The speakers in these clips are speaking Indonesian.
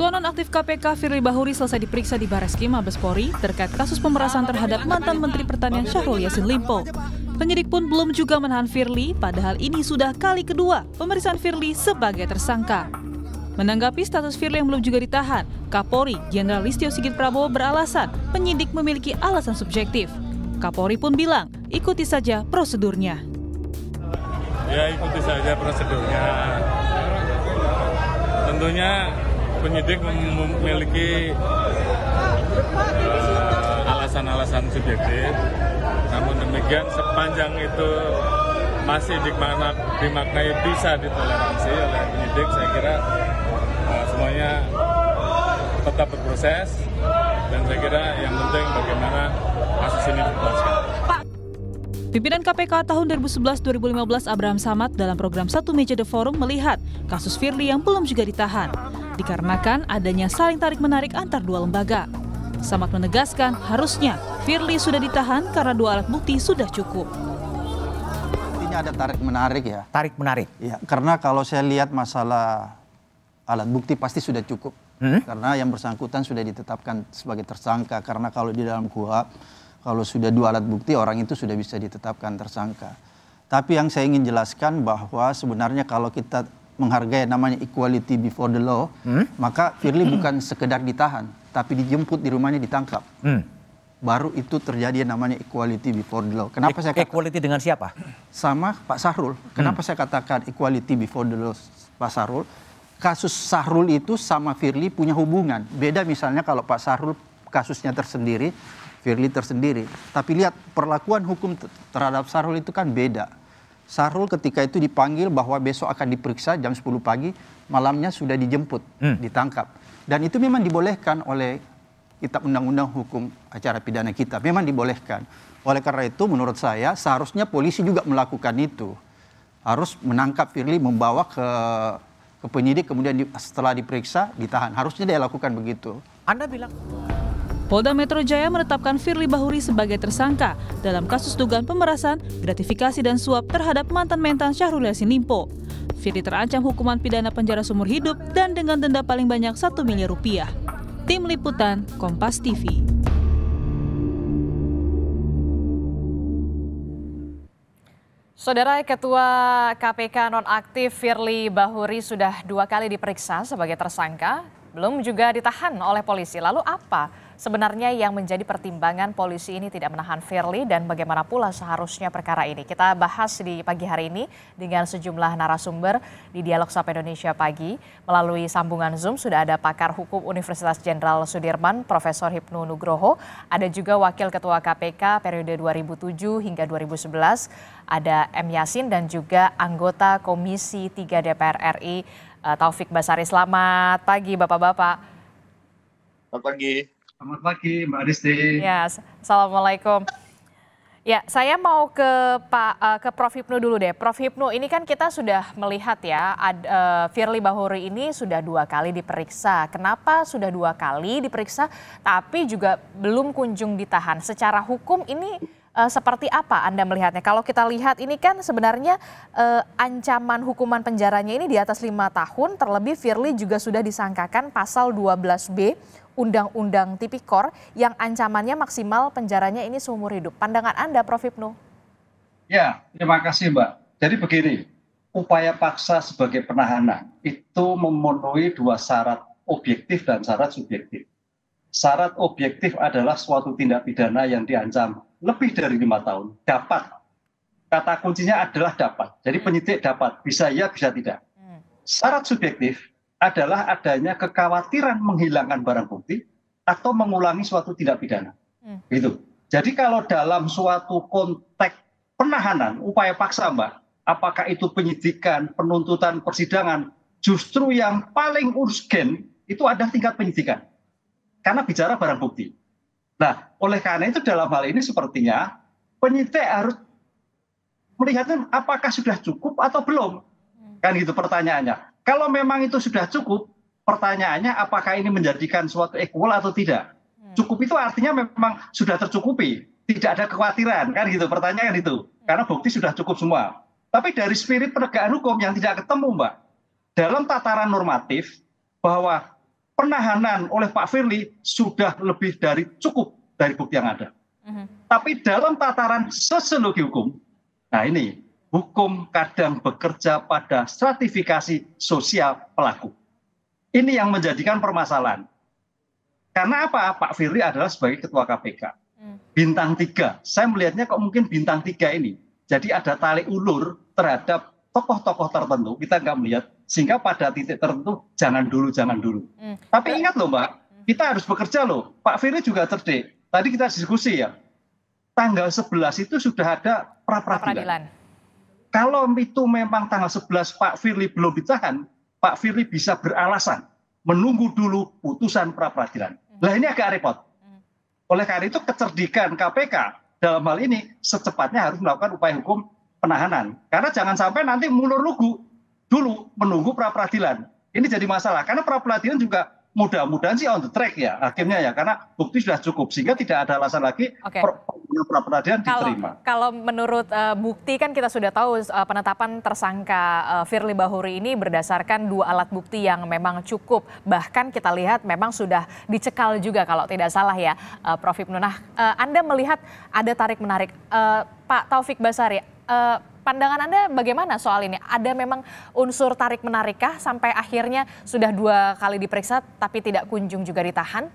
Ketua Nonaktif KPK Firly Bahuri selesai diperiksa di Bareskrim Mabes Polri terkait kasus pemerasan terhadap mantan Menteri Pertanian Syahrul Yassin Limpo. Penyidik pun belum juga menahan Firly, padahal ini sudah kali kedua pemeriksaan Firly sebagai tersangka. Menanggapi status Firly yang belum juga ditahan, Kapolri Jenderal Listio Sigit Prabowo beralasan penyidik memiliki alasan subjektif. Kapolri pun bilang, ikuti saja prosedurnya. Ya ikuti saja prosedurnya. Tentunya penyidik memiliki eh, alasan-alasan uh, subjektif. Namun demikian sepanjang itu masih dimakna, dimaknai bisa ditoleransi oleh penyidik, saya kira uh, semuanya tetap berproses dan saya kira yang penting bagaimana kasus ini dituntaskan. Pimpinan KPK tahun 2011-2015 Abraham Samad dalam program Satu Meja The Forum melihat kasus Firly yang belum juga ditahan dikarenakan adanya saling tarik-menarik antar dua lembaga. Samad menegaskan harusnya Firly sudah ditahan karena dua alat bukti sudah cukup. Artinya ada tarik-menarik ya. Tarik-menarik. Ya, karena kalau saya lihat masalah alat bukti pasti sudah cukup. Hmm? Karena yang bersangkutan sudah ditetapkan sebagai tersangka karena kalau di dalam kuhab kalau sudah dua alat bukti orang itu sudah bisa ditetapkan tersangka. Tapi yang saya ingin jelaskan bahwa sebenarnya kalau kita menghargai namanya equality before the law, hmm? maka Firly hmm. bukan sekedar ditahan, tapi dijemput di rumahnya ditangkap. Hmm. Baru itu terjadi yang namanya equality before the law. Kenapa e saya equality dengan siapa? Sama Pak Sahrul. Kenapa hmm. saya katakan equality before the law Pak Sahrul? Kasus Sahrul itu sama Firly punya hubungan. Beda misalnya kalau Pak Sahrul kasusnya tersendiri, Firly tersendiri. Tapi lihat perlakuan hukum terhadap Sahrul itu kan beda Sarul ketika itu dipanggil bahwa besok akan diperiksa jam 10 pagi, malamnya sudah dijemput, hmm. ditangkap. Dan itu memang dibolehkan oleh kitab undang-undang hukum acara pidana kita. Memang dibolehkan. Oleh karena itu menurut saya seharusnya polisi juga melakukan itu. Harus menangkap Firly membawa ke ke penyidik kemudian di, setelah diperiksa ditahan. Harusnya dia lakukan begitu. Anda bilang Polda Metro Jaya menetapkan Firly Bahuri sebagai tersangka dalam kasus dugaan pemerasan, gratifikasi, dan suap terhadap mantan mentan Syahrul Yassin Limpo. Firly terancam hukuman pidana penjara seumur hidup dan dengan denda paling banyak 1 miliar rupiah. Tim Liputan, Kompas TV. Saudara Ketua KPK nonaktif Firly Bahuri sudah dua kali diperiksa sebagai tersangka, belum juga ditahan oleh polisi. Lalu apa Sebenarnya yang menjadi pertimbangan polisi ini tidak menahan Firly dan bagaimana pula seharusnya perkara ini. Kita bahas di pagi hari ini dengan sejumlah narasumber di Dialog Sapa Indonesia Pagi. Melalui sambungan Zoom sudah ada pakar hukum Universitas Jenderal Sudirman, Profesor Hipnu Nugroho. Ada juga Wakil Ketua KPK periode 2007 hingga 2011, ada M. Yasin dan juga anggota Komisi 3 DPR RI eh, Taufik Basari. Selamat pagi Bapak-Bapak. Selamat pagi. Selamat pagi Mbak Aristi. Ya, Assalamualaikum. Ya, saya mau ke Pak uh, ke Prof Hipnu dulu deh. Prof Hipnu, ini kan kita sudah melihat ya, ad, uh, Firly Bahuri ini sudah dua kali diperiksa. Kenapa sudah dua kali diperiksa, tapi juga belum kunjung ditahan? Secara hukum ini uh, seperti apa Anda melihatnya? Kalau kita lihat ini kan sebenarnya uh, ancaman hukuman penjaranya ini di atas lima tahun. Terlebih Firly juga sudah disangkakan pasal 12b Undang-Undang Tipikor yang ancamannya maksimal penjaranya ini seumur hidup. Pandangan Anda, Prof. Ibnu? Ya, terima kasih Mbak. Jadi begini, upaya paksa sebagai penahanan itu memenuhi dua syarat objektif dan syarat subjektif. Syarat objektif adalah suatu tindak pidana yang diancam lebih dari lima tahun dapat. Kata kuncinya adalah dapat. Jadi penyidik dapat, bisa ya, bisa tidak. Hmm. Syarat subjektif adalah adanya kekhawatiran menghilangkan barang bukti atau mengulangi suatu tindak pidana. Hmm. Gitu. Jadi kalau dalam suatu konteks penahanan, upaya paksa Mbak, apakah itu penyidikan, penuntutan, persidangan, justru yang paling urgen itu ada tingkat penyidikan. Karena bicara barang bukti. Nah, oleh karena itu dalam hal ini sepertinya penyidik harus melihatnya apakah sudah cukup atau belum. Hmm. Kan gitu pertanyaannya. Kalau memang itu sudah cukup, pertanyaannya apakah ini menjadikan suatu equal atau tidak? Hmm. Cukup itu artinya memang sudah tercukupi, tidak ada kekhawatiran kan gitu pertanyaan itu. Karena bukti sudah cukup semua. Tapi dari spirit penegakan hukum yang tidak ketemu, Mbak. Dalam tataran normatif bahwa penahanan oleh Pak Firly sudah lebih dari cukup dari bukti yang ada. Uh hmm. -huh. Tapi dalam tataran sosiologi hukum, nah ini hukum kadang bekerja pada stratifikasi sosial pelaku. Ini yang menjadikan permasalahan. Karena apa? Pak Firly adalah sebagai ketua KPK. Hmm. Bintang tiga. Saya melihatnya kok mungkin bintang tiga ini. Jadi ada tali ulur terhadap tokoh-tokoh tertentu. Kita nggak melihat. Sehingga pada titik tertentu, jangan dulu, jangan dulu. Hmm. Tapi ingat loh Mbak, hmm. kita harus bekerja loh. Pak Firly juga cerdik. Tadi kita diskusi ya. Tanggal 11 itu sudah ada pra-peradilan. pra peradilan pra kalau itu memang tanggal 11 Pak Firly belum ditahan, Pak Firly bisa beralasan menunggu dulu putusan pra peradilan. Hmm. Lah ini agak repot. Hmm. Oleh karena itu kecerdikan KPK dalam hal ini secepatnya harus melakukan upaya hukum penahanan. Karena jangan sampai nanti mulur lugu dulu menunggu pra peradilan. Ini jadi masalah karena pra peradilan juga mudah-mudahan sih on the track ya akhirnya ya karena bukti sudah cukup sehingga tidak ada alasan lagi okay. per, pra peradilan kalau, diterima. Kalau menurut uh, bukti kan kita sudah tahu uh, penetapan tersangka uh, Firly Bahuri ini berdasarkan dua alat bukti yang memang cukup bahkan kita lihat memang sudah dicekal juga kalau tidak salah ya uh, Prof Ibnu. Nah, uh, Anda melihat ada tarik menarik uh, Pak Taufik Basari uh, Pandangan Anda bagaimana soal ini? Ada memang unsur tarik menarikkah sampai akhirnya sudah dua kali diperiksa tapi tidak kunjung juga ditahan?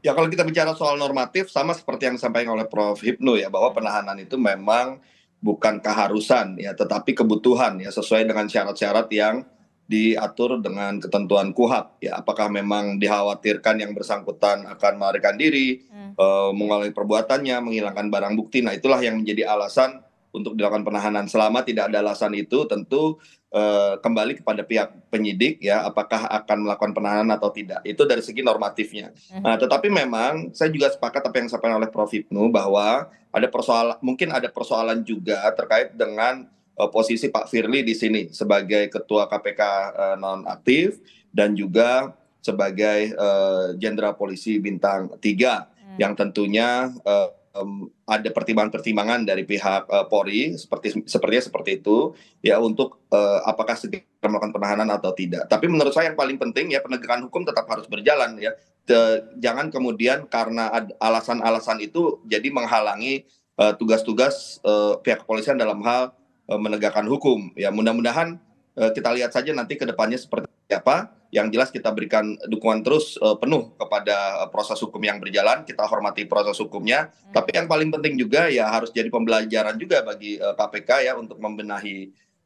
Ya kalau kita bicara soal normatif sama seperti yang disampaikan oleh Prof. Hipnu ya bahwa penahanan itu memang bukan keharusan ya tetapi kebutuhan ya sesuai dengan syarat-syarat yang diatur dengan ketentuan KUHAP ya apakah memang dikhawatirkan yang bersangkutan akan melarikan diri hmm. e, mengalami perbuatannya menghilangkan barang bukti nah itulah yang menjadi alasan untuk dilakukan penahanan selama tidak ada alasan itu tentu eh, kembali kepada pihak penyidik ya apakah akan melakukan penahanan atau tidak itu dari segi normatifnya mhm. nah, tetapi memang saya juga sepakat apa yang disampaikan oleh Prof Ibnu bahwa ada persoalan mungkin ada persoalan juga terkait dengan eh, posisi Pak Firly di sini sebagai ketua KPK eh, non aktif dan juga sebagai eh, jenderal polisi bintang 3 hmm. yang tentunya eh, um, ada pertimbangan-pertimbangan dari pihak uh, Polri seperti sepertinya seperti itu ya untuk uh, apakah segera melakukan penahanan atau tidak. Tapi menurut saya yang paling penting ya penegakan hukum tetap harus berjalan ya. De, jangan kemudian karena alasan-alasan itu jadi menghalangi eh, tugas-tugas uh, uh, pihak kepolisian dalam hal uh, menegakkan hukum. Ya mudah-mudahan uh, kita lihat saja nanti kedepannya seperti apa yang jelas kita berikan dukungan terus uh, penuh kepada eh, proses hukum yang berjalan, kita hormati proses hukumnya. Hmm. Tapi yang paling penting juga ya harus jadi pembelajaran juga bagi uh, eh, KPK ya untuk membenahi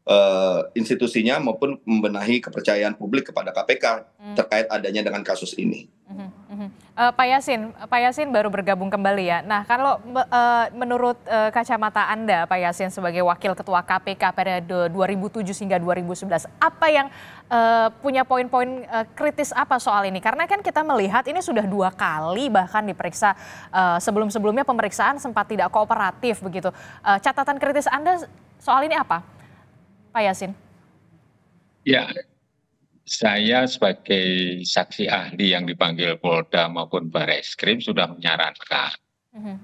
uh, institusinya maupun membenahi kepercayaan publik kepada KPK hmm. terkait adanya dengan kasus ini. Hmm. Hmm. hmm. Uh, Pak Yasin, Pak Yasin baru bergabung kembali ya. Nah, kalau uh, menurut uh, kacamata Anda, Pak Yasin sebagai Wakil Ketua KPK periode 2007 hingga 2011, apa yang uh, punya poin-poin uh, kritis apa soal ini? Karena kan kita melihat ini sudah dua kali bahkan diperiksa uh, sebelum-sebelumnya pemeriksaan sempat tidak kooperatif begitu. Uh, catatan kritis Anda soal ini apa, Pak Yasin? Ya, saya sebagai saksi ahli yang dipanggil polda maupun Baris Krim sudah menyarankan mhm.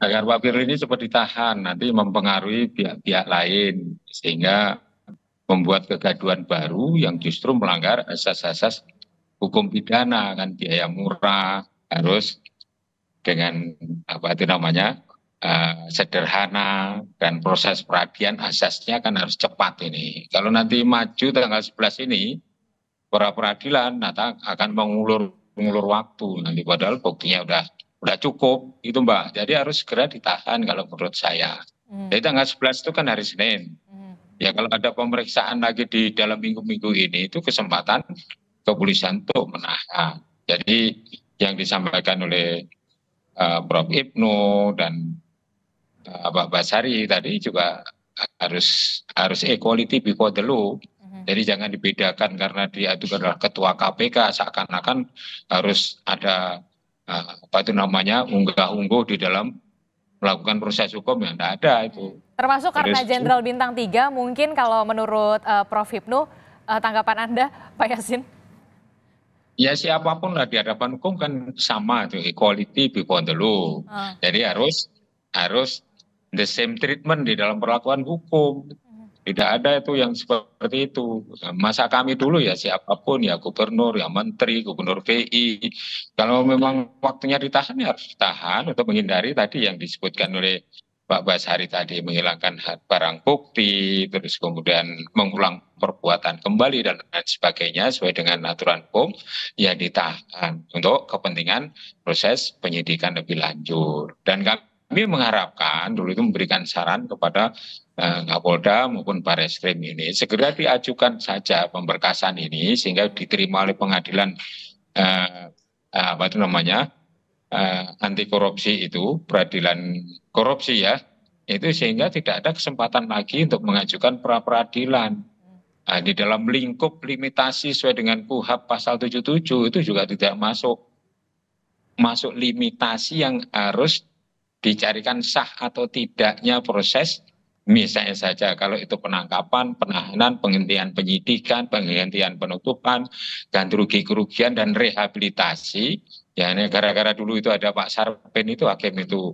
agar pak firly ini cepat ditahan nanti mempengaruhi pihak-pihak lain sehingga membuat kegaduhan baru yang justru melanggar asas-asas hukum pidana kan biaya murah harus dengan apa itu namanya uh, sederhana dan proses peradilan asasnya kan harus cepat ini kalau nanti maju tanggal 11 ini pra peradilan nanti akan mengulur mengulur waktu nanti padahal buktinya udah udah cukup itu mbak jadi harus segera ditahan kalau menurut saya hmm. jadi tanggal 11 itu kan hari Senin hmm. ya kalau ada pemeriksaan lagi di dalam minggu-minggu ini itu kesempatan kepolisian untuk menahan jadi yang disampaikan oleh uh, Prof Ibnu dan uh, Pak Basari tadi juga harus harus equality before the law jadi jangan dibedakan karena dia itu adalah ketua KPK seakan-akan harus ada eh, apa itu namanya unggah-ungguh di dalam melakukan proses hukum yang tidak ada itu. Termasuk karena Jenderal Bintang 3 mungkin kalau menurut uh, Prof Hipnu uh, tanggapan Anda Pak Yasin? Ya siapapun lah di hadapan hukum kan sama itu equality before the law. Hmm. Jadi harus harus the same treatment di dalam perlakuan hukum tidak ada itu yang seperti itu. Masa kami dulu ya siapapun ya gubernur, ya menteri, gubernur VI. Kalau memang waktunya ditahan ya harus ditahan untuk menghindari tadi yang disebutkan oleh Pak Basari tadi menghilangkan barang bukti, terus kemudian mengulang perbuatan kembali dan lain sebagainya sesuai dengan aturan hukum ya ditahan untuk kepentingan proses penyidikan lebih lanjut. Dan kami mengharapkan dulu itu memberikan saran kepada Eh, Kapolda maupun Baris Krim ini segera diajukan saja pemberkasan ini sehingga diterima oleh pengadilan eh, eh, apa itu namanya eh, anti korupsi itu peradilan korupsi ya itu sehingga tidak ada kesempatan lagi untuk mengajukan pra peradilan nah, di dalam lingkup limitasi sesuai dengan KUHAP pasal 77 itu juga tidak masuk masuk limitasi yang harus dicarikan sah atau tidaknya proses Misalnya saja kalau itu penangkapan, penahanan, penghentian penyidikan, penghentian penutupan, dan rugi kerugian dan rehabilitasi. Ya ini gara-gara dulu itu ada Pak Sarpen itu hakim itu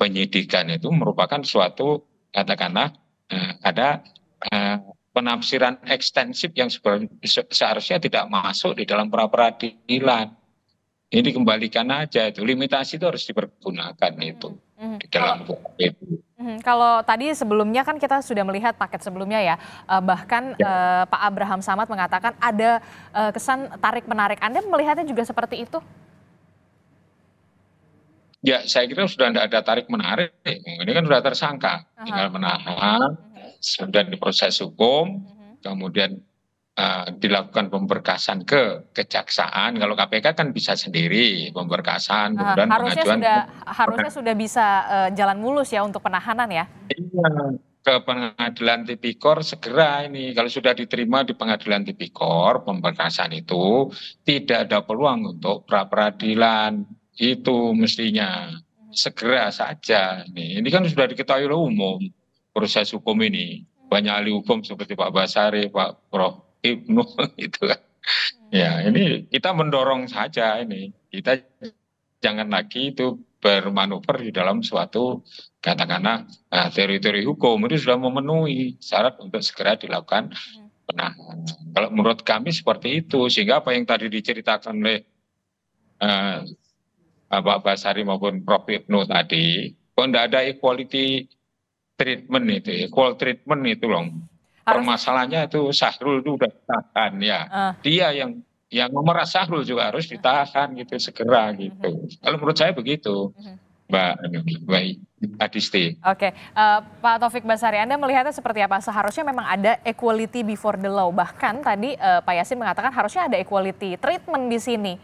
penyidikan itu merupakan suatu katakanlah eh, ada eh, penafsiran ekstensif yang seharusnya tidak masuk di dalam pra peradilan. Ini kembalikan aja itu limitasi itu harus dipergunakan itu mm Hmm. di dalam hukum itu. Hmm, kalau tadi sebelumnya kan kita sudah melihat paket sebelumnya ya, eh, bahkan ya. Eh, Pak Abraham Samad mengatakan ada eh, kesan tarik menarik. Anda melihatnya juga seperti itu? Ya, saya kira sudah tidak ada tarik menarik. Ini kan sudah tersangka, Aha. tinggal menahan, sudah diproses hukum, mhm. kemudian Eh, dilakukan pemberkasan ke kejaksaan kalau KPK kan bisa sendiri pemberkasan ah, kemudian harusnya pengajuan sudah, harusnya sudah bisa uh, jalan mulus ya untuk penahanan ya iya ke pengadilan tipikor segera ini kalau sudah diterima di pengadilan tipikor pemberkasan itu tidak ada peluang untuk pra peradilan itu mestinya segera saja ini ini kan sudah diketahui oleh umum proses hukum ini banyak ahli hukum seperti Pak Basari Pak Prof ibnu gitu kan. Ya hmm. ini kita mendorong saja ini kita jangan lagi itu bermanuver di dalam suatu katakanlah eh, teori-teori hukum itu sudah memenuhi syarat untuk segera dilakukan hmm. penahan. Kalau menurut kami seperti itu sehingga apa yang tadi diceritakan oleh uh, eh, Pak Basari maupun Prof Ibnu tadi, kalau tidak ada equality treatment itu, equal treatment itu loh permasalahannya itu Sahrul itu udah ditahan ya. Uh. Dia yang yang memeras Sahrul juga harus ya. ditahan gitu segera mm-hmm. gitu. Uh -huh. Kalau menurut saya begitu. Uh mm-hmm. -huh. Mbak Baik. Adisti. Oke, okay. uh, eh, Pak Taufik Basari, Anda melihatnya seperti apa? Seharusnya memang ada equality before the law. Bahkan tadi uh, Pak Yasin mengatakan harusnya ada equality treatment di sini.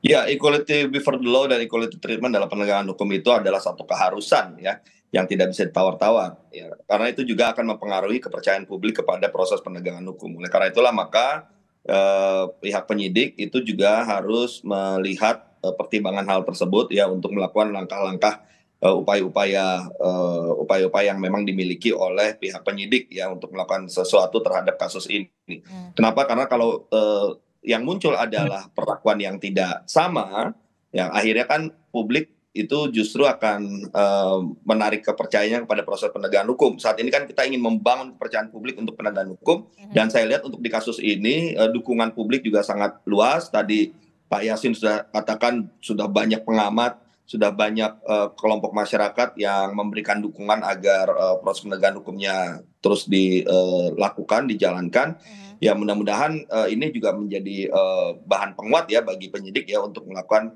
Ya, equality before the law dan equality treatment dalam penegakan hukum itu adalah satu keharusan ya yang tidak bisa ditawar-tawar ya karena itu juga akan mempengaruhi kepercayaan publik kepada proses penegakan hukum oleh karena itulah maka eh, pihak penyidik itu juga harus melihat eh, pertimbangan hal tersebut ya untuk melakukan langkah-langkah eh, upaya-upaya eh, upaya-upaya yang memang dimiliki oleh pihak penyidik ya untuk melakukan sesuatu terhadap kasus ini hmm. kenapa karena kalau eh, yang muncul adalah perlakuan yang tidak sama yang akhirnya kan publik itu justru akan uh, menarik kepercayaannya kepada proses penegakan hukum. Saat ini kan kita ingin membangun kepercayaan publik untuk penegakan hukum mm-hmm. dan saya lihat untuk di kasus ini uh, dukungan publik juga sangat luas. Tadi Pak Yasin sudah katakan sudah banyak pengamat, sudah banyak uh, kelompok masyarakat yang memberikan dukungan agar uh, proses penegakan hukumnya terus dilakukan, dijalankan. Mm-hmm. Ya mudah-mudahan uh, ini juga menjadi uh, bahan penguat ya bagi penyidik ya untuk melakukan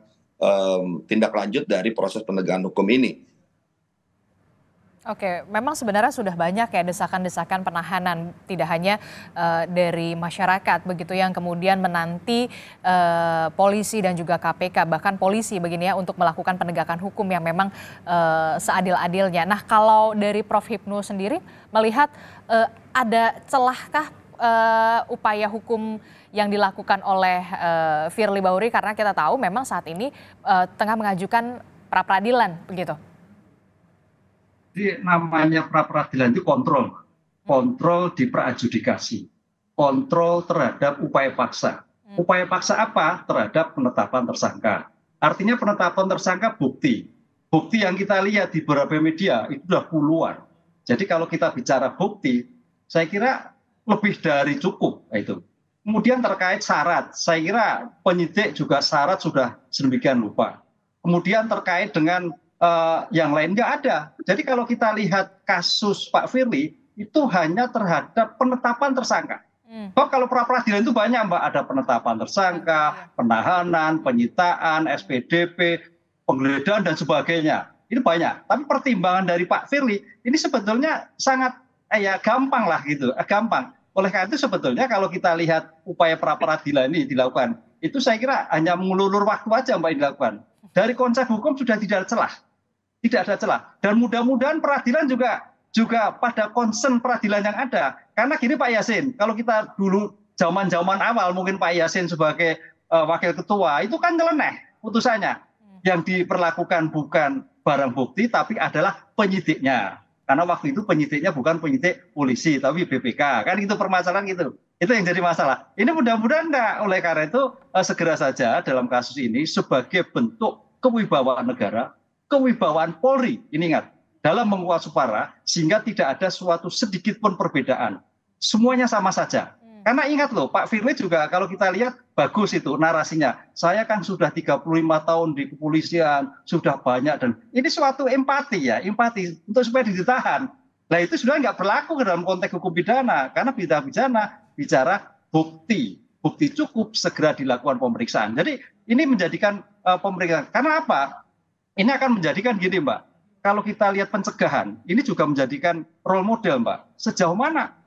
tindak lanjut dari proses penegakan hukum ini. Oke, memang sebenarnya sudah banyak ya desakan-desakan penahanan, tidak hanya uh, dari masyarakat begitu yang kemudian menanti uh, polisi dan juga KPK, bahkan polisi begini ya untuk melakukan penegakan hukum yang memang uh, seadil-adilnya. Nah, kalau dari Prof Hipnu sendiri melihat uh, ada celahkah uh, upaya hukum yang dilakukan oleh uh, Firly Bauri karena kita tahu memang saat ini uh, tengah mengajukan pra peradilan begitu. Jadi namanya pra peradilan itu kontrol, kontrol di praadjudikasi, kontrol terhadap upaya paksa. Hmm. Upaya paksa apa terhadap penetapan tersangka? Artinya penetapan tersangka bukti. Bukti yang kita lihat di beberapa media itu sudah puluhan. Jadi kalau kita bicara bukti, saya kira lebih dari cukup itu. Kemudian terkait syarat, saya kira penyidik juga syarat sudah sedemikian lupa. Kemudian terkait dengan uh, yang lain nggak ada. Jadi kalau kita lihat kasus Pak Firly itu hanya terhadap penetapan tersangka. Hmm. Oh, kalau pra peradilan itu banyak mbak, ada penetapan tersangka, iya. penahanan, penyitaan, SPDP, penggeledahan dan sebagainya. Ini banyak. Tapi pertimbangan dari Pak Firly ini sebetulnya sangat eh, ya gampang lah gitu, eh, gampang oleh karena itu sebetulnya kalau kita lihat upaya pra peradilan ini dilakukan, itu saya kira hanya mengulur waktu aja Mbak yang dilakukan. Dari konsep hukum sudah tidak ada celah. Tidak ada celah. Dan mudah-mudahan peradilan juga juga pada concern peradilan yang ada. Karena gini Pak Yasin, kalau kita dulu zaman-zaman awal mungkin Pak Yasin sebagai uh, wakil ketua itu kan nyeleneh putusannya. Hmm. Yang diperlakukan bukan barang bukti tapi adalah penyidiknya karena waktu itu penyidiknya bukan penyidik polisi tapi BPK kan itu permasalahan gitu itu yang jadi masalah ini mudah-mudahan enggak oleh karena itu eh, segera saja dalam kasus ini sebagai bentuk kewibawaan negara kewibawaan Polri ini ingat dalam menguasai para sehingga tidak ada suatu sedikit pun perbedaan semuanya sama saja karena ingat loh, Pak Firly juga kalau kita lihat bagus itu narasinya. Saya kan sudah 35 tahun di kepolisian, sudah banyak dan ini suatu empati ya, empati untuk supaya ditahan. Nah itu sudah nggak berlaku dalam konteks hukum pidana karena pidana pidana bicara bukti, bukti cukup segera dilakukan pemeriksaan. Jadi ini menjadikan uh, eh, pemeriksaan karena apa? Ini akan menjadikan gini, Mbak. Kalau kita lihat pencegahan, ini juga menjadikan role model, Mbak. Sejauh mana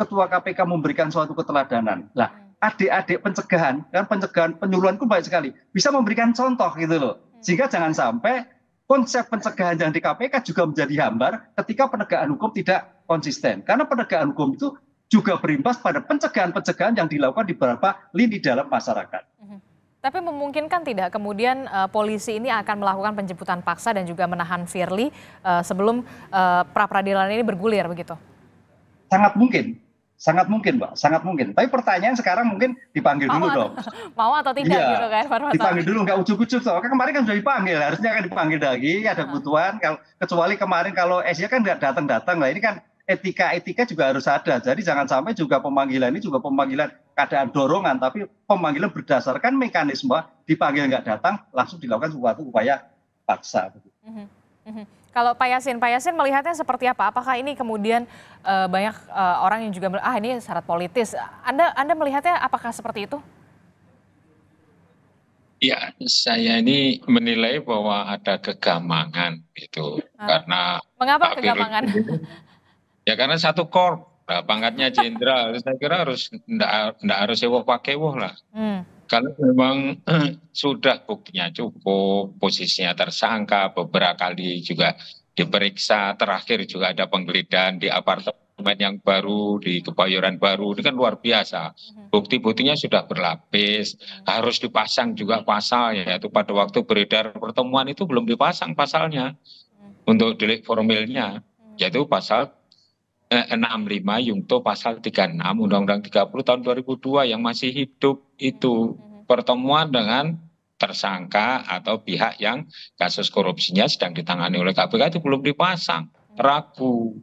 ketua KPK memberikan suatu keteladanan. Lah, hmm. adik-adik pencegahan dan pencegahan penyuluhan itu baik sekali. Bisa memberikan contoh gitu loh. Hmm. Sehingga jangan sampai konsep pencegahan yang di KPK juga menjadi hambar ketika penegakan hukum tidak konsisten. Karena penegakan hukum itu juga berimbas pada pencegahan-pencegahan yang dilakukan di beberapa lini dalam masyarakat. Hmm. Tapi memungkinkan tidak kemudian uh, polisi ini akan melakukan penjemputan paksa dan juga menahan Firly uh, sebelum uh, eh, pra peradilan ini bergulir begitu? Sangat mungkin, Sangat mungkin, Mbak. Sangat mungkin. Tapi pertanyaan sekarang mungkin dipanggil mau dulu atau, dong. Mau atau tidak ya, gitu kan, Dipanggil dulu, nggak ujuk-ujuk. Soalnya kan kemarin kan sudah dipanggil, harusnya kan dipanggil lagi, ada kebutuhan. Kalau kecuali kemarin kalau SJ kan nggak datang-datang lah. Ini kan etika-etika juga harus ada. Jadi jangan sampai juga pemanggilan ini juga pemanggilan keadaan dorongan, tapi pemanggilan berdasarkan mekanisme dipanggil nggak datang, langsung dilakukan suatu upaya paksa. -hmm. Mhm. Kalau Pak Yasin, Pak Yasin melihatnya seperti apa? Apakah ini kemudian uh, banyak uh, orang yang juga ah ini syarat politis? Anda Anda melihatnya apakah seperti itu? Ya, saya ini menilai bahwa ada kegamangan itu ah. karena mengapa Pak kegamangan? Firud, kan, ya karena satu korp, pangkatnya jenderal, saya kira harus ndak harus sewa pakai lah. Hmm. Kalau memang sudah buktinya cukup, posisinya tersangka beberapa kali juga diperiksa, terakhir juga ada penggeledahan di apartemen yang baru di Kebayoran Baru ini kan luar biasa. Mm-hmm. Bukti-buktinya sudah berlapis, mm-hmm. harus dipasang juga pasal yaitu pada waktu beredar pertemuan itu belum dipasang pasalnya mm-hmm. untuk delik formilnya yaitu pasal 65 Yungto pasal 36 Undang-Undang 30 tahun 2002 yang masih hidup itu mm-hmm. pertemuan dengan tersangka atau pihak yang kasus korupsinya sedang ditangani oleh KPK itu belum dipasang mm-hmm. ragu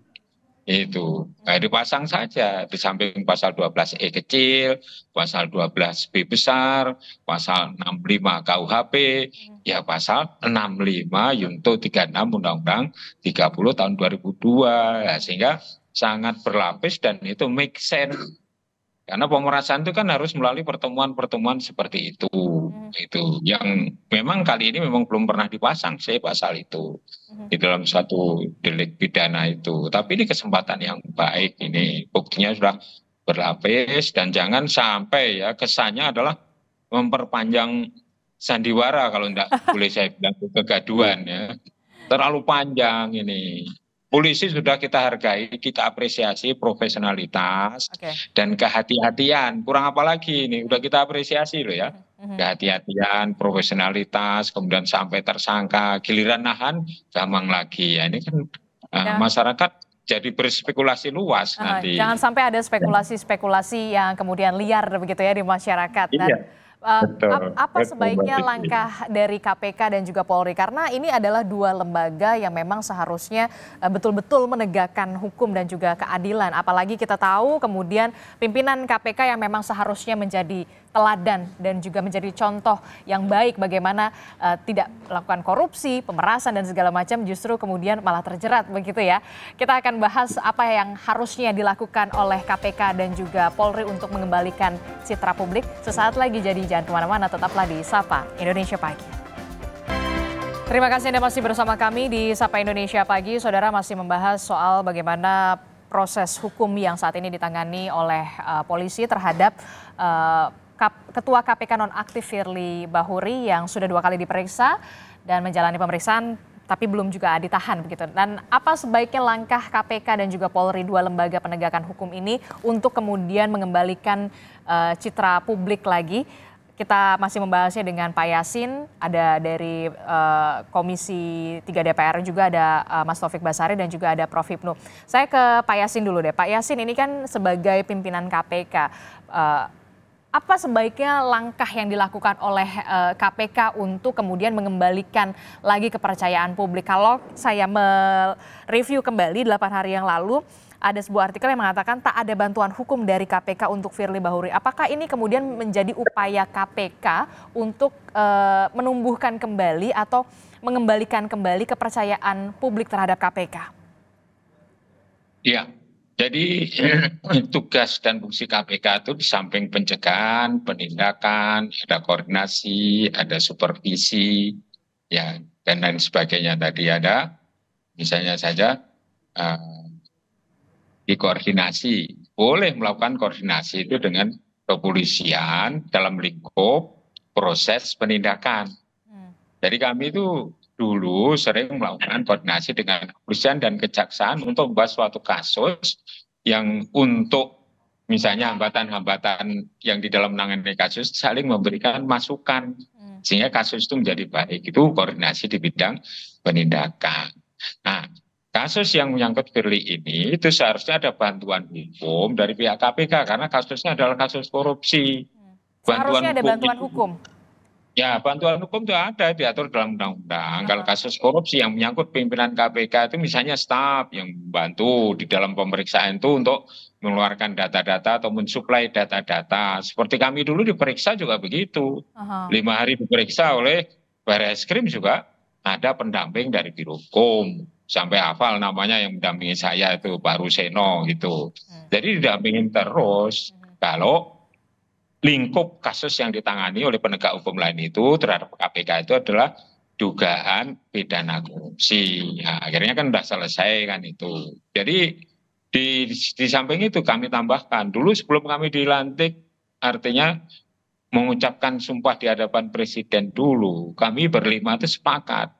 itu nah, dipasang saja di samping pasal 12 e kecil pasal 12 b besar pasal 65 KUHP mm-hmm. ya pasal 65 Yunto 36 Undang-Undang 30 tahun 2002 nah, sehingga sangat berlapis dan itu make sense karena pemerasan itu kan harus melalui pertemuan-pertemuan seperti itu hmm. itu yang memang kali ini memang belum pernah dipasang saya pasal itu hmm. di dalam satu delik pidana itu tapi ini kesempatan yang baik ini buktinya sudah berlapis dan jangan sampai ya kesannya adalah memperpanjang sandiwara kalau tidak boleh saya bilang kegaduan ya terlalu panjang ini polisi sudah kita hargai, kita apresiasi profesionalitas okay. dan kehati-hatian. Kurang apa lagi ini? Sudah kita apresiasi loh ya. Mhm. Kehati-hatian, profesionalitas, kemudian sampai tersangka, giliran nahan gampang lagi. Ya ini kan ya. Uh, masyarakat jadi berspekulasi luas uh, nanti. Jangan sampai ada spekulasi-spekulasi yang kemudian liar begitu ya di masyarakat. Iya. Dan Eh, Betul. apa sebaiknya langkah dari KPK dan juga Polri? Karena ini adalah dua lembaga yang memang seharusnya eh, betul-betul menegakkan hukum dan juga keadilan. Apalagi kita tahu kemudian pimpinan KPK yang memang seharusnya menjadi teladan dan juga menjadi contoh yang baik bagaimana uh, tidak melakukan korupsi, pemerasan dan segala macam justru kemudian malah terjerat begitu ya. Kita akan bahas apa yang harusnya dilakukan oleh KPK dan juga Polri untuk mengembalikan citra publik. Sesaat lagi jadi jangan kemana-mana, tetaplah di Sapa Indonesia Pagi. Terima kasih Anda masih bersama kami di Sapa Indonesia Pagi. Saudara masih membahas soal bagaimana proses hukum yang saat ini ditangani oleh uh, polisi terhadap uh, Ketua KPK nonaktif Firly Bahuri yang sudah dua kali diperiksa dan menjalani pemeriksaan tapi belum juga ditahan begitu. Dan apa sebaiknya langkah KPK dan juga Polri dua lembaga penegakan hukum ini untuk kemudian mengembalikan uh, citra publik lagi? Kita masih membahasnya dengan Pak Yasin, ada dari uh, Komisi 3 DPR juga ada uh, Mas Taufik Basari dan juga ada Prof Hipnu. Saya ke Pak Yasin dulu deh. Pak Yasin ini kan sebagai pimpinan KPK uh, apa sebaiknya langkah yang dilakukan oleh KPK eh, untuk kemudian mengembalikan lagi kepercayaan publik? Kalau saya mereview kembali 8 hari yang lalu, ada sebuah artikel yang mengatakan tak ada bantuan hukum dari KPK untuk Firly Bahuri. Apakah ini kemudian menjadi upaya KPK untuk eh, menumbuhkan kembali atau mengembalikan kembali kepercayaan publik terhadap KPK? Iya, jadi tugas dan fungsi kpk itu di samping pencegahan penindakan ada koordinasi ada supervisi ya dan lain sebagainya tadi ada misalnya saja uh, eh, dikoordinasi boleh melakukan koordinasi itu dengan kepolisian dalam lingkup proses penindakan. Hmm. Jadi kami itu dulu sering melakukan koordinasi dengan kepolisian dan kejaksaan untuk membahas suatu kasus yang untuk misalnya hambatan-hambatan yang di dalam menangani kasus saling memberikan masukan hmm. sehingga kasus itu menjadi baik itu koordinasi di bidang penindakan. Nah, kasus yang menyangkut Firly ini itu seharusnya ada bantuan hukum dari pihak KPK karena kasusnya adalah kasus korupsi. Hmm. Bantuan seharusnya ada hukum bantuan hukum. Itu, Ya, bantuan hukum itu ada diatur dalam undang-undang. Kalau kasus korupsi yang menyangkut pimpinan KPK itu misalnya staf yang membantu di dalam pemeriksaan itu untuk mengeluarkan data-data atau mensuplai data-data. Seperti kami dulu diperiksa juga begitu. Aha. Lima hari diperiksa oleh Baris Krim juga ada pendamping dari Biro Hukum. Sampai hafal namanya yang mendampingi saya itu baru Seno gitu. Hmm. Jadi didampingin terus. Hmm. Kalau lingkup kasus yang ditangani oleh penegak hukum lain itu terhadap KPK itu adalah dugaan pidana korupsi. Nah, akhirnya kan sudah selesai kan itu. Jadi di, di samping itu kami tambahkan dulu sebelum kami dilantik artinya mengucapkan sumpah di hadapan presiden dulu kami berlima itu sepakat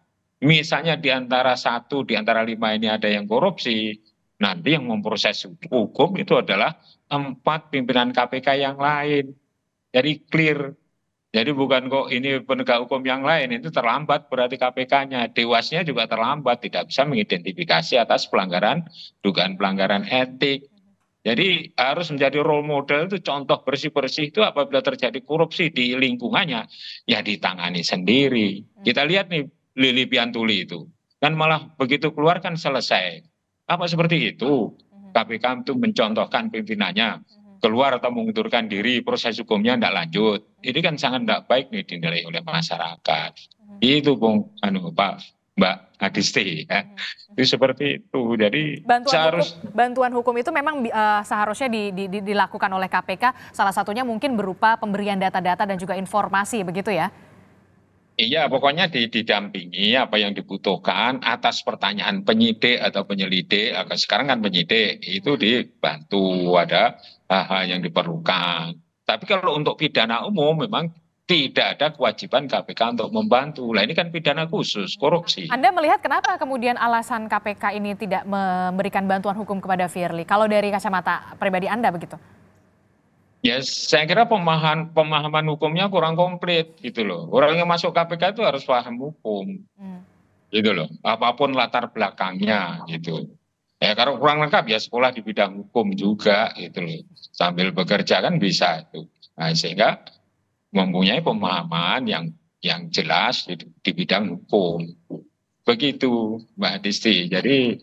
misalnya di antara satu di antara lima ini ada yang korupsi nanti yang memproses hukum itu adalah empat pimpinan KPK yang lain jadi clear jadi bukan kok ini penegak hukum yang lain itu terlambat berarti KPK-nya dewasnya juga terlambat tidak bisa mengidentifikasi atas pelanggaran dugaan pelanggaran etik jadi harus menjadi role model itu contoh bersih-bersih itu apabila terjadi korupsi di lingkungannya ya ditangani sendiri. Kita lihat nih Lili Piantuli itu kan malah begitu keluar kan selesai. Apa seperti itu? KPK itu mencontohkan pimpinannya keluar atau mengundurkan diri proses hukumnya tidak lanjut ini kan sangat tidak baik nih dinilai oleh masyarakat hmm. itu bung anu pak mbak Adisti ya hmm. itu seperti itu jadi bantuan seharus hukum, bantuan hukum itu memang uh, seharusnya di, di, di, dilakukan oleh KPK salah satunya mungkin berupa pemberian data-data dan juga informasi begitu ya Iya, pokoknya didampingi apa yang dibutuhkan atas pertanyaan penyidik atau penyelidik. Sekarang kan penyidik itu dibantu ada hal yang diperlukan tapi kalau untuk pidana umum memang tidak ada kewajiban KPK untuk membantu. Nah ini kan pidana khusus, korupsi. Anda melihat kenapa kemudian alasan KPK ini tidak memberikan bantuan hukum kepada Firly? Kalau dari kacamata pribadi Anda begitu? Ya, yes, saya kira pemahaman pemahaman hukumnya kurang komplit gitu loh. Orang yang masuk KPK itu harus paham hukum, hmm. gitu loh. Apapun latar belakangnya gitu. Ya kalau kurang lengkap ya sekolah di bidang hukum juga gitu loh. Sambil bekerja kan bisa itu. Nah, sehingga mempunyai pemahaman yang yang jelas di, di bidang hukum. Begitu Mbak Disti. Jadi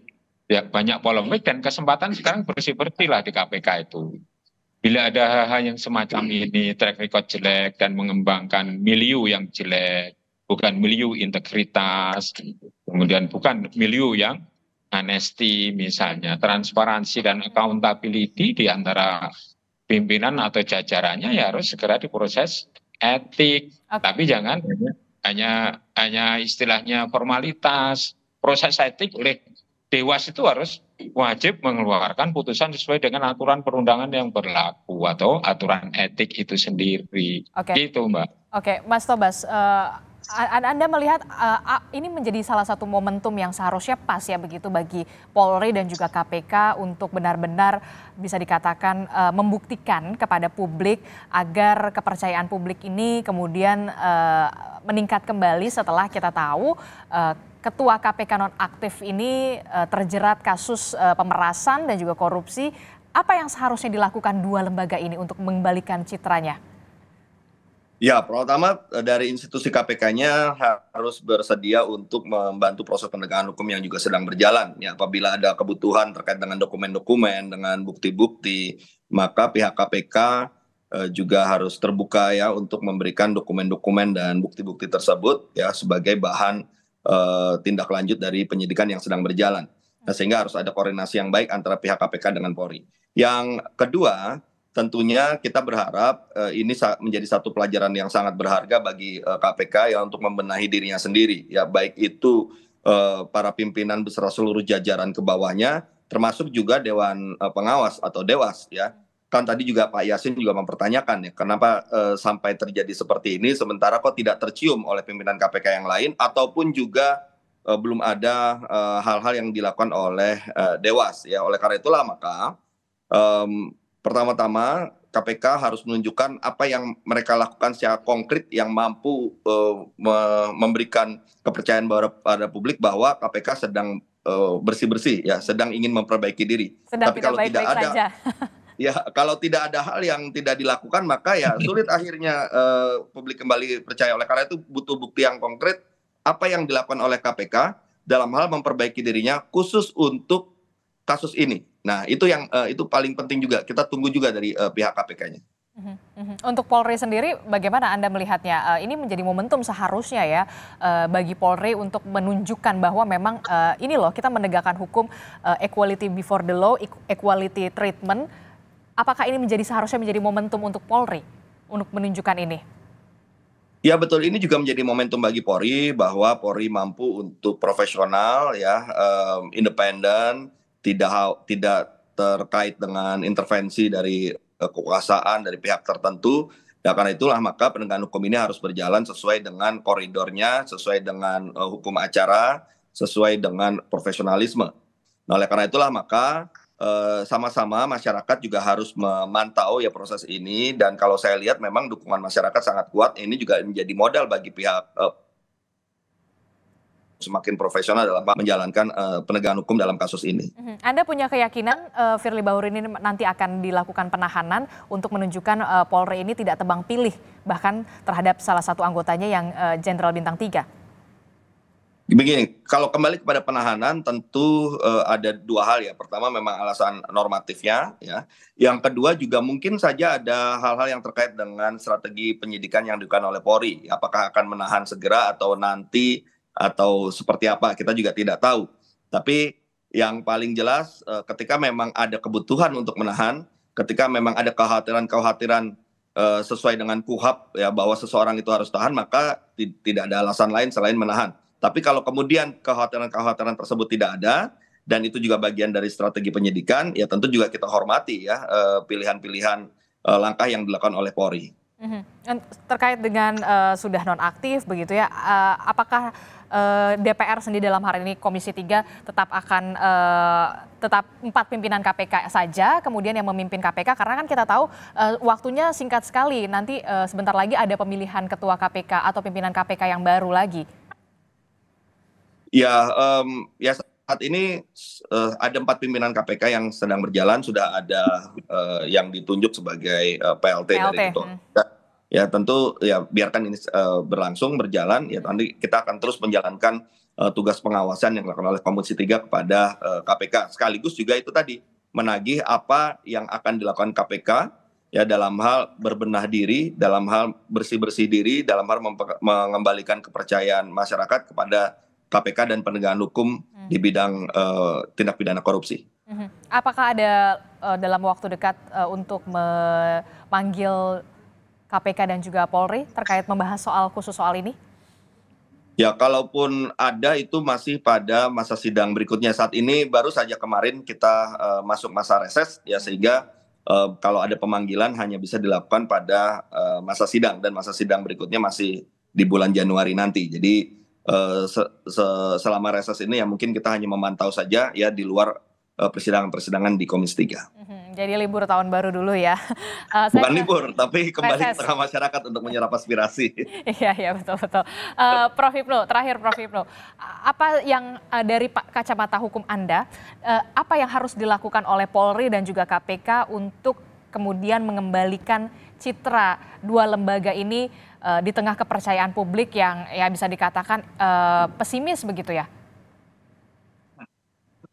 ya banyak polemik dan kesempatan sekarang bersih-bersih lah di KPK itu. Bila ada hal-hal yang semacam ini, track record jelek dan mengembangkan milieu yang jelek, bukan milieu integritas, kemudian bukan milieu yang honesty misalnya, transparansi dan accountability di antara pimpinan atau jajarannya ya harus segera diproses etik. Okay. Tapi jangan hanya hanya istilahnya formalitas. Proses etik oleh Dewas itu harus wajib mengeluarkan putusan sesuai dengan aturan perundangan yang berlaku atau aturan etik itu sendiri. Okay. Gitu, Mbak. Oke, okay. Mas Tobas, uh anda melihat uh, ini menjadi salah satu momentum yang seharusnya pas ya begitu bagi Polri dan juga KPK untuk benar-benar bisa dikatakan uh, membuktikan kepada publik agar kepercayaan publik ini kemudian uh, meningkat kembali setelah kita tahu uh, ketua KPK nonaktif ini uh, terjerat kasus uh, pemerasan dan juga korupsi. Apa yang seharusnya dilakukan dua lembaga ini untuk mengembalikan citranya? Ya, pertama eh, dari institusi KPK-nya harus bersedia untuk membantu proses penegakan hukum yang juga sedang berjalan. Ya, apabila ada kebutuhan terkait dengan dokumen-dokumen, dengan bukti-bukti, maka pihak KPK eh, juga harus terbuka ya untuk memberikan dokumen-dokumen dan bukti-bukti tersebut ya sebagai bahan uh, tindak lanjut dari penyidikan yang sedang berjalan. Nah, sehingga harus ada koordinasi yang baik antara pihak KPK dengan Polri. Yang kedua, tentunya kita berharap uh, ini menjadi satu pelajaran yang sangat berharga bagi uh, eh, KPK ya untuk membenahi dirinya sendiri ya baik itu uh, para pimpinan beserta seluruh jajaran ke bawahnya termasuk juga dewan uh, pengawas atau dewas ya kan tadi juga Pak Yasin juga mempertanyakan ya kenapa uh, sampai terjadi seperti ini sementara kok tidak tercium oleh pimpinan KPK yang lain ataupun juga uh, belum ada hal-hal uh, yang dilakukan oleh uh, dewas ya oleh karena itulah maka um, pertama-tama KPK harus menunjukkan apa yang mereka lakukan secara konkret yang mampu uh, memberikan kepercayaan pada publik bahwa KPK sedang bersih bersih-bersih ya, sedang ingin memperbaiki diri. Sedang Tapi kalau baik -baik tidak ada saja. ya kalau tidak ada hal yang tidak dilakukan maka ya sulit akhirnya uh, publik kembali percaya. Oleh karena itu butuh bukti yang konkret apa yang dilakukan oleh KPK dalam hal memperbaiki dirinya khusus untuk kasus ini Nah, itu yang uh, itu paling penting juga. Kita tunggu juga dari uh, pihak KPK-nya. Mhm, mhm. Untuk Polri sendiri, bagaimana Anda melihatnya? Uh, ini menjadi momentum seharusnya ya uh, bagi Polri untuk menunjukkan bahwa memang uh, ini loh kita menegakkan hukum uh, equality before the law, equality treatment. Apakah ini menjadi seharusnya menjadi momentum untuk Polri untuk menunjukkan ini? Ya betul, ini juga menjadi momentum bagi Polri bahwa Polri mampu untuk profesional, ya, um, independen, tidak tidak terkait dengan intervensi dari eh, kekuasaan dari pihak tertentu Ya karena itulah maka penegakan hukum ini harus berjalan sesuai dengan koridornya, sesuai dengan uh, hukum acara, sesuai dengan profesionalisme. Nah, oleh karena itulah maka eh, sama-sama uh, masyarakat juga harus memantau ya proses ini dan kalau saya lihat memang dukungan masyarakat sangat kuat. Ini juga menjadi modal bagi pihak uh, semakin profesional dalam menjalankan uh, penegakan hukum dalam kasus ini. Mm-hmm. Anda punya keyakinan uh, Firly Bahuri ini nanti akan dilakukan penahanan untuk menunjukkan uh, Polri ini tidak tebang pilih bahkan terhadap salah satu anggotanya yang Jenderal uh, Bintang 3? Begini, kalau kembali kepada penahanan tentu uh, ada dua hal ya. Pertama memang alasan normatifnya ya. Yang kedua juga mungkin saja ada hal-hal yang terkait dengan strategi penyidikan yang dilakukan oleh Polri. Apakah akan menahan segera atau nanti atau seperti apa kita juga tidak tahu. Tapi yang paling jelas eh, ketika memang ada kebutuhan untuk menahan, ketika memang ada kekhawatiran-kekhawatiran eh, sesuai dengan kuhab ya bahwa seseorang itu harus tahan maka tidak ada alasan lain selain menahan. Tapi kalau kemudian kekhawatiran-kekhawatiran tersebut tidak ada dan itu juga bagian dari strategi penyidikan, ya tentu juga kita hormati ya eh, pilihan-pilihan langkah yang dilakukan oleh Polri. Mhm. Terkait dengan uh, sudah nonaktif begitu ya, uh, apakah Eh, DPR sendiri dalam hari ini Komisi 3 tetap akan uh, tetap empat pimpinan KPK saja, kemudian yang memimpin KPK karena kan kita tahu uh, waktunya singkat sekali. Nanti uh, sebentar lagi ada pemilihan ketua KPK atau pimpinan KPK yang baru lagi. Ya, um, ya saat ini uh, ada empat pimpinan KPK yang sedang berjalan sudah ada uh, yang ditunjuk sebagai uh, PLT, PLT dari ketua. Hmm ya tentu ya biarkan ini uh, berlangsung berjalan ya nanti kita akan terus menjalankan uh, tugas pengawasan yang dilakukan oleh Komisi 3 kepada uh, eh, KPK sekaligus juga itu tadi menagih apa yang akan dilakukan KPK ya dalam hal berbenah diri, dalam hal bersih-bersih diri, dalam hal mengembalikan kepercayaan masyarakat kepada KPK dan penegakan hukum hmm. di bidang uh, tindak pidana korupsi. Hmm, apakah ada uh, dalam waktu dekat uh, untuk memanggil KPK dan juga Polri terkait membahas soal khusus soal ini? Ya, kalaupun ada itu masih pada masa sidang berikutnya. Saat ini baru saja kemarin kita uh, masuk masa reses ya sehingga uh, kalau ada pemanggilan hanya bisa dilakukan pada uh, masa sidang dan masa sidang berikutnya masih di bulan Januari nanti. Jadi uh, selama reses ini ya mungkin kita hanya memantau saja ya di luar persidangan-persidangan uh, di Komisi 3. Mm -hmm. Jadi libur tahun baru dulu ya. Uh, saya Bukan libur, tapi kembali PSS. ke tengah masyarakat untuk menyerap aspirasi. iya, iya betul-betul. Uh, eh, Prof. Ibnu, terakhir Prof. Ibnu. Apa yang uh, dari kacamata hukum Anda, uh, apa yang harus dilakukan oleh Polri dan juga KPK untuk kemudian mengembalikan citra dua lembaga ini uh, di tengah kepercayaan publik yang ya bisa dikatakan uh, pesimis begitu ya?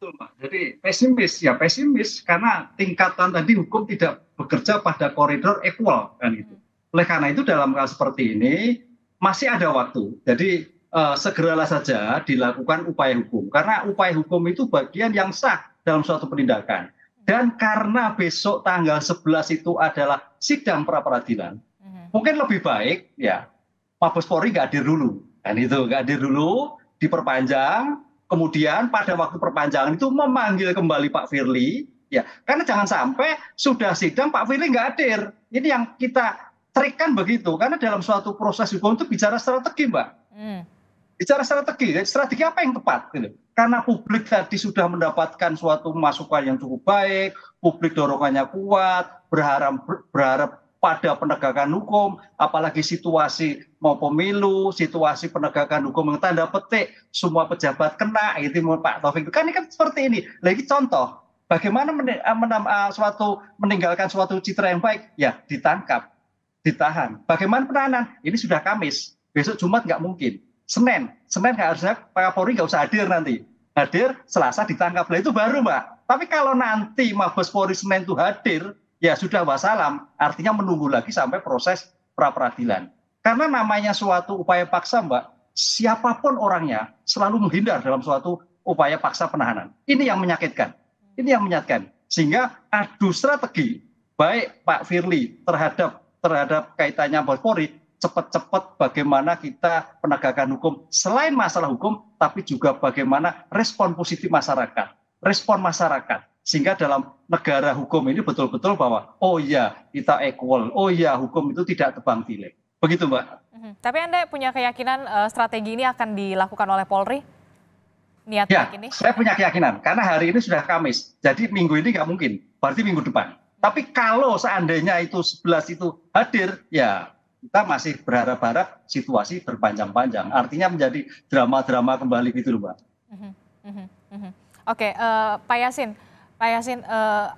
Betul, Pak. Jadi pesimis ya pesimis karena tingkatan tadi hukum tidak bekerja pada koridor equal kan itu. Hmm. Oleh karena itu dalam hal seperti ini masih ada waktu. Jadi eh, segeralah saja dilakukan upaya hukum karena upaya hukum itu bagian yang sah dalam suatu penindakan. Dan karena besok tanggal 11 itu adalah sidang pra peradilan, hmm. mungkin lebih baik ya Mabes Polri nggak hadir dulu. Dan itu nggak hadir dulu, diperpanjang, kemudian pada waktu perpanjangan itu memanggil kembali Pak Firly ya karena jangan sampai sudah sidang Pak Firly nggak hadir ini yang kita terikan begitu karena dalam suatu proses hukum itu bicara strategi mbak hmm. bicara strategi ya. strategi apa yang tepat gitu karena publik tadi sudah mendapatkan suatu masukan yang cukup baik publik dorongannya kuat berharap berharap pada penegakan hukum, apalagi situasi mau pemilu, situasi penegakan hukum yang tanda petik, semua pejabat kena, Itu gitu Pak Taufik. Kan ini kan seperti ini. Lagi contoh, bagaimana men eh, menam, eh, suatu meninggalkan suatu citra yang baik, ya ditangkap, ditahan. Bagaimana penahanan? Ini sudah Kamis, besok Jumat nggak mungkin. Senin, Senin nggak harusnya Pak Kapolri nggak usah hadir nanti. Hadir, Selasa ditangkap. Lah itu baru Mbak. Tapi kalau nanti Mabes Polri Senin itu hadir, ya sudah wasalam artinya menunggu lagi sampai proses pra peradilan karena namanya suatu upaya paksa mbak siapapun orangnya selalu menghindar dalam suatu upaya paksa penahanan ini yang menyakitkan ini yang menyakitkan sehingga adu strategi baik Pak Firly terhadap terhadap kaitannya Polri cepat-cepat bagaimana kita penegakan hukum selain masalah hukum tapi juga bagaimana respon positif masyarakat respon masyarakat sehingga dalam negara hukum ini betul-betul bahwa oh ya kita equal, oh ya hukum itu tidak tebang pilih. Begitu Mbak. Mhm. Tapi Anda punya keyakinan uh, strategi ini akan dilakukan oleh Polri? Niat ya, ini? saya punya keyakinan. Karena hari ini sudah Kamis. Jadi minggu ini nggak mungkin. Berarti minggu depan. Tapi kalau seandainya itu 11 itu hadir, ya kita masih berharap-harap situasi berpanjang-panjang. Artinya menjadi drama-drama kembali gitu Mbak. Mhm, mhm, Oke, okay, uh, eh, Pak Yasin. Pak Yasin, uh,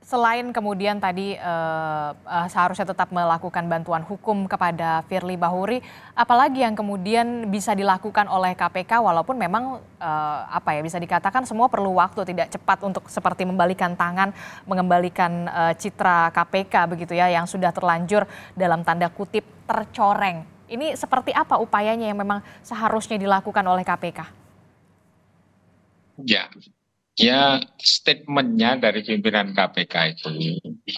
selain kemudian tadi uh, uh, seharusnya tetap melakukan bantuan hukum kepada Firly Bahuri, apalagi yang kemudian bisa dilakukan oleh KPK walaupun memang uh, apa ya bisa dikatakan semua perlu waktu tidak cepat untuk seperti membalikan tangan, mengembalikan uh, citra KPK begitu ya yang sudah terlanjur dalam tanda kutip tercoreng. Ini seperti apa upayanya yang memang seharusnya dilakukan oleh KPK? Ya, Ya statementnya dari pimpinan KPK itu,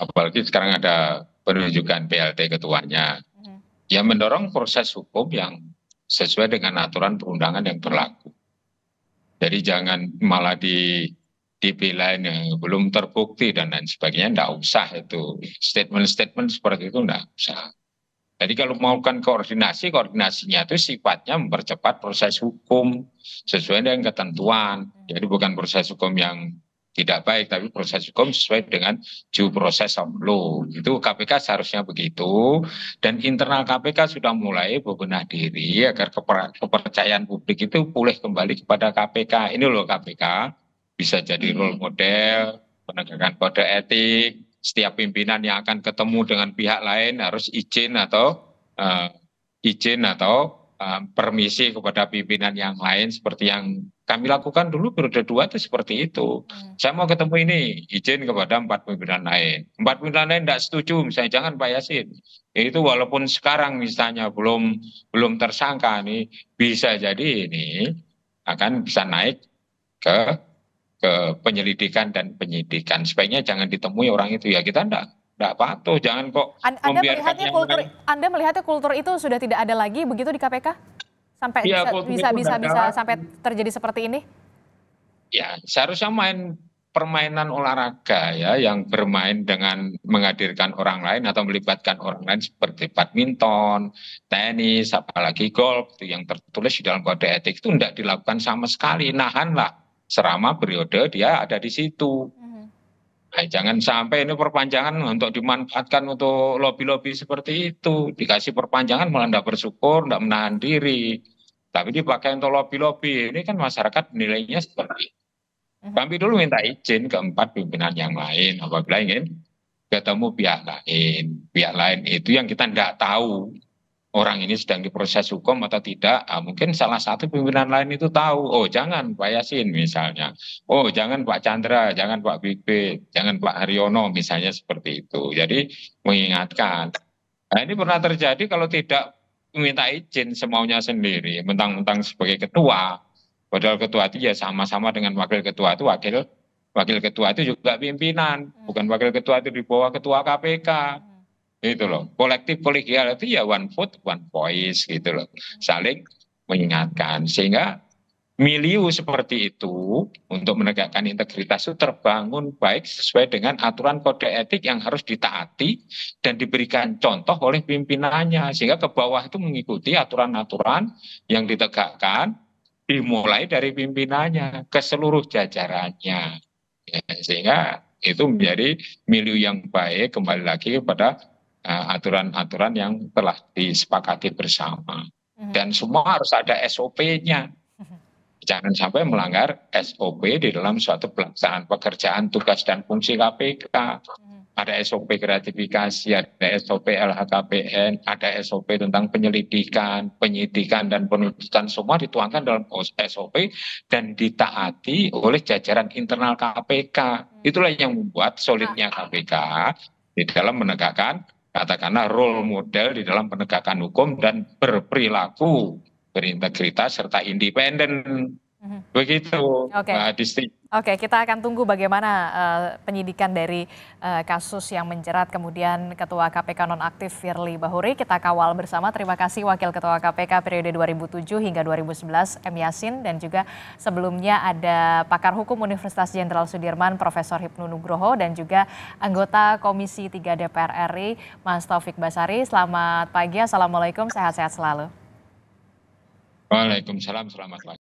apalagi sekarang ada penunjukan PLT ketuanya, ya mendorong proses hukum yang sesuai dengan aturan perundangan yang berlaku. Jadi jangan malah di yang belum terbukti dan lain sebagainya, tidak usah itu statement-statement seperti itu tidak usah jadi kalau melakukan koordinasi koordinasinya itu sifatnya mempercepat proses hukum sesuai dengan ketentuan jadi bukan proses hukum yang tidak baik tapi proses hukum sesuai dengan due process of law itu KPK seharusnya begitu dan internal KPK sudah mulai berbenah diri agar kepercayaan publik itu pulih kembali kepada KPK ini loh KPK bisa jadi role model penegakan kode etik setiap pimpinan yang akan ketemu dengan pihak lain harus izin atau uh, izin atau uh, permisi kepada pimpinan yang lain seperti yang kami lakukan dulu periode dua itu seperti itu. Hmm. Saya mau ketemu ini, izin kepada empat pimpinan lain. Empat pimpinan lain tidak setuju, misalnya jangan Pak Yasin. Ya itu walaupun sekarang misalnya belum belum tersangka nih, bisa jadi ini akan bisa naik ke ke penyelidikan dan penyidikan. Sebaiknya jangan ditemui orang itu ya kita tidak tidak patuh, jangan kok Anda melihatnya kultur yang... Anda melihatnya kultur itu sudah tidak ada lagi begitu di KPK? Sampai ya, bisa bisa bisa, bisa sampai terjadi seperti ini? Ya, seharusnya main permainan olahraga ya yang bermain dengan menghadirkan orang lain atau melibatkan orang lain seperti badminton, tenis, apalagi golf itu yang tertulis di dalam kode etik itu tidak dilakukan sama sekali. Nahanlah serama periode dia ada di situ. Hmm. Nah, jangan sampai ini perpanjangan untuk dimanfaatkan untuk lobby-lobby seperti itu. Dikasih perpanjangan malah tidak bersyukur, tidak menahan diri. Tapi dipakai untuk lobby-lobby. Ini kan masyarakat nilainya seperti itu. Hmm. Kami dulu minta izin ke empat pimpinan yang lain apabila ingin ketemu pihak lain. Pihak lain itu yang kita tidak tahu orang ini sedang diproses hukum atau tidak, nah, mungkin salah satu pimpinan lain itu tahu, oh jangan Pak Yasin misalnya, oh jangan Pak Chandra, jangan Pak Bibi, jangan Pak Haryono misalnya seperti itu. Jadi mengingatkan. Nah, ini pernah terjadi kalau tidak meminta izin semaunya sendiri, mentang-mentang sebagai ketua, padahal ketua itu ya sama-sama dengan wakil ketua itu wakil wakil ketua itu juga pimpinan, hmm. bukan wakil ketua itu di bawah ketua KPK. Itu loh. Kolektif kolegial itu ya one foot one voice gitu loh. Hmm. Saling mengingatkan. Sehingga miliu seperti itu untuk menegakkan integritas itu terbangun baik sesuai dengan aturan kode etik yang harus ditaati dan diberikan contoh oleh pimpinannya sehingga ke bawah itu mengikuti aturan-aturan yang ditegakkan dimulai dari pimpinannya ke seluruh jajarannya ya, sehingga itu menjadi milieu yang baik kembali lagi kepada Eh, aturan-aturan yang telah disepakati bersama. Mhm. Dan semua harus ada SOP-nya. Mhm. Jangan sampai melanggar SOP di dalam suatu pelaksanaan pekerjaan tugas dan fungsi KPK. Mhm. Ada SOP gratifikasi, ada SOP LHKPN, ada SOP tentang penyelidikan, penyidikan, dan penuntutan. Semua dituangkan dalam SOP dan ditaati oleh jajaran internal KPK. Itulah yang membuat solidnya KPK nah, di dalam menegakkan katakanlah role model di dalam penegakan hukum dan berperilaku berintegritas serta independen mm-hmm. begitu okay. Oke, kita akan tunggu bagaimana uh, penyidikan dari uh, kasus yang menjerat kemudian Ketua KPK nonaktif Firly Bahuri. Kita kawal bersama. Terima kasih Wakil Ketua KPK periode 2007 hingga 2011 M Yasin dan juga sebelumnya ada pakar hukum Universitas Jenderal Sudirman Profesor Hipnu Nugroho dan juga anggota Komisi 3 DPR RI Mas Taufik Basari. Selamat pagi. Assalamualaikum. Sehat-sehat selalu. Waalaikumsalam. Selamat pagi.